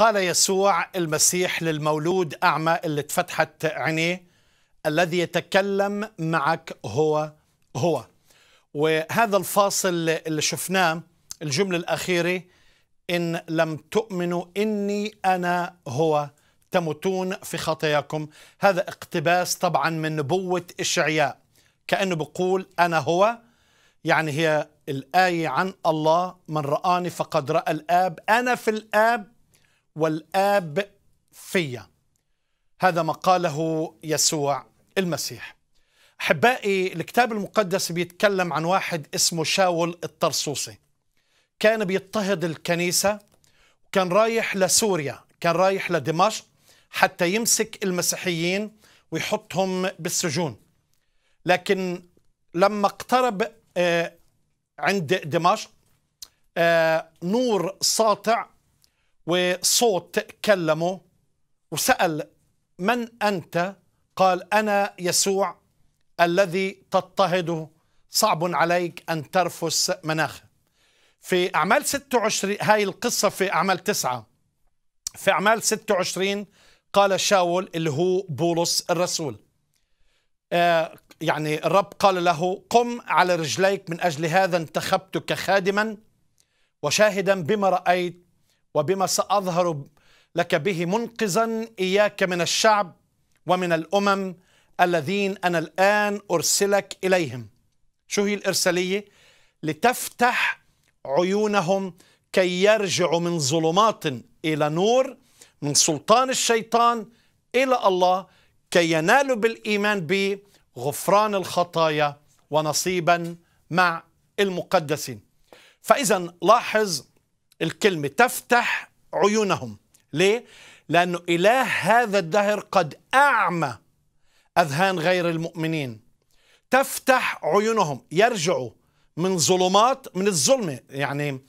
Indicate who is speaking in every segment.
Speaker 1: قال يسوع المسيح للمولود أعمى اللي اتفتحت عينيه الذي يتكلم معك هو هو وهذا الفاصل اللي شفناه الجملة الأخيرة إن لم تؤمنوا إني أنا هو تموتون في خطاياكم هذا اقتباس طبعا من نبوة إشعياء كأنه بقول أنا هو يعني هي الآية عن الله من رآني فقد رأى الآب أنا في الآب والآب فيا هذا ما قاله يسوع المسيح أحبائي الكتاب المقدس بيتكلم عن واحد اسمه شاول الطرسوسي كان بيضطهد الكنيسة وكان رايح لسوريا كان رايح لدمشق حتى يمسك المسيحيين ويحطهم بالسجون لكن لما اقترب آه، عند دمشق آه، نور ساطع وصوت كلمه وسأل من أنت قال أنا يسوع الذي تضطهده صعب عليك أن ترفس مناخه في أعمال 26 هاي القصة في أعمال تسعة في أعمال 26 قال شاول اللي هو بولس الرسول آه، يعني الرب قال له قم على رجليك من أجل هذا انتخبتك خادما وشاهدا بما رأيت وبما سأظهر لك به منقذا إياك من الشعب ومن الأمم الذين أنا الآن أرسلك إليهم شو هي الإرسالية؟ لتفتح عيونهم كي يرجعوا من ظلمات إلى نور من سلطان الشيطان إلى الله كي ينالوا بالإيمان به غفران الخطايا ونصيبا مع المقدسين فإذا لاحظ الكلمة تفتح عيونهم ليه؟ لأنه إله هذا الدهر قد أعمى أذهان غير المؤمنين تفتح عيونهم يرجعوا من ظلمات من الظلمة يعني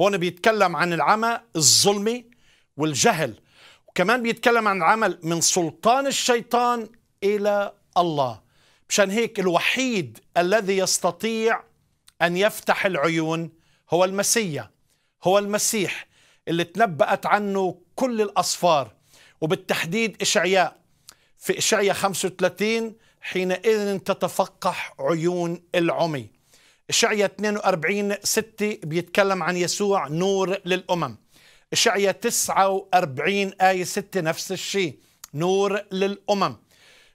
Speaker 1: هون بيتكلم عن العمى الظلمة والجهل وكمان بيتكلم عن العمل من سلطان الشيطان إلى الله مشان هيك الوحيد الذي يستطيع أن يفتح العيون هو المسيح هو المسيح اللي تنبأت عنه كل الأصفار وبالتحديد إشعياء في إشعياء 35 حينئذ تتفقح عيون العمي إشعياء 42 6 بيتكلم عن يسوع نور للأمم إشعياء 49 آية 6 نفس الشيء نور للأمم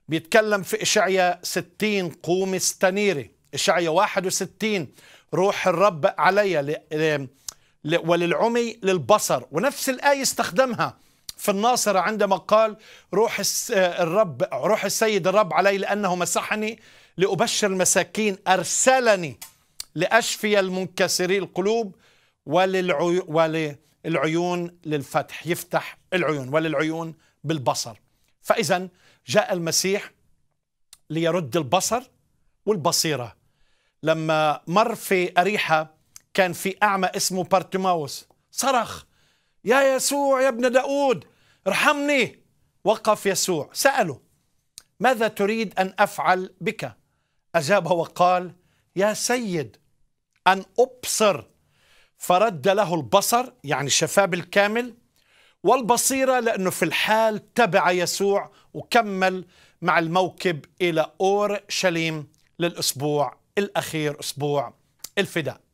Speaker 1: بيتكلم في إشعياء 60 قومي استنيري إشعياء 61 روح الرب علي وللعمي للبصر ونفس الآية استخدمها في الناصرة عندما قال روح آه، الرب روح السيد الرب علي لأنه مسحني لأبشر المساكين أرسلني لأشفي المنكسري القلوب وللعيون وللعيون للفتح يفتح العيون وللعيون بالبصر فإذا جاء المسيح ليرد البصر والبصيرة لما مر في أريحة كان في أعمى اسمه بارتماوس صرخ يا يسوع يا ابن داود ارحمني وقف يسوع سأله ماذا تريد أن أفعل بك أجاب وقال يا سيد أن أبصر فرد له البصر يعني شفاه بالكامل والبصيرة لأنه في الحال تبع يسوع وكمل مع الموكب إلى أورشليم للأسبوع الأخير أسبوع الفداء